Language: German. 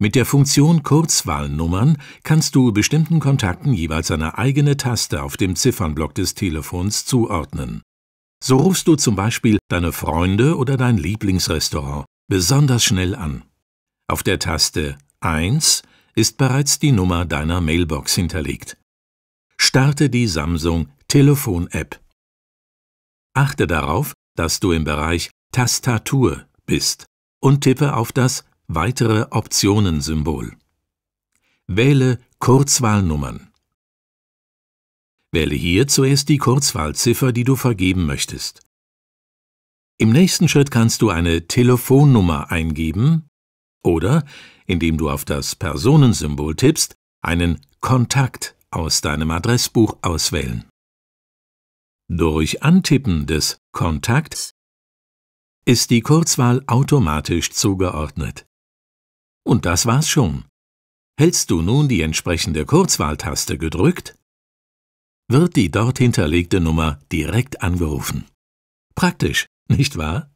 Mit der Funktion Kurzwahlnummern kannst du bestimmten Kontakten jeweils eine eigene Taste auf dem Ziffernblock des Telefons zuordnen. So rufst du zum Beispiel deine Freunde oder dein Lieblingsrestaurant besonders schnell an. Auf der Taste 1 ist bereits die Nummer deiner Mailbox hinterlegt. Starte die Samsung Telefon-App. Achte darauf, dass du im Bereich Tastatur bist und tippe auf das Weitere Optionen-Symbol. Wähle Kurzwahlnummern. Wähle hier zuerst die Kurzwahlziffer, die du vergeben möchtest. Im nächsten Schritt kannst du eine Telefonnummer eingeben oder, indem du auf das Personensymbol tippst, einen Kontakt aus deinem Adressbuch auswählen. Durch Antippen des Kontakts ist die Kurzwahl automatisch zugeordnet. Und das war's schon. Hältst du nun die entsprechende Kurzwahltaste gedrückt, wird die dort hinterlegte Nummer direkt angerufen. Praktisch, nicht wahr?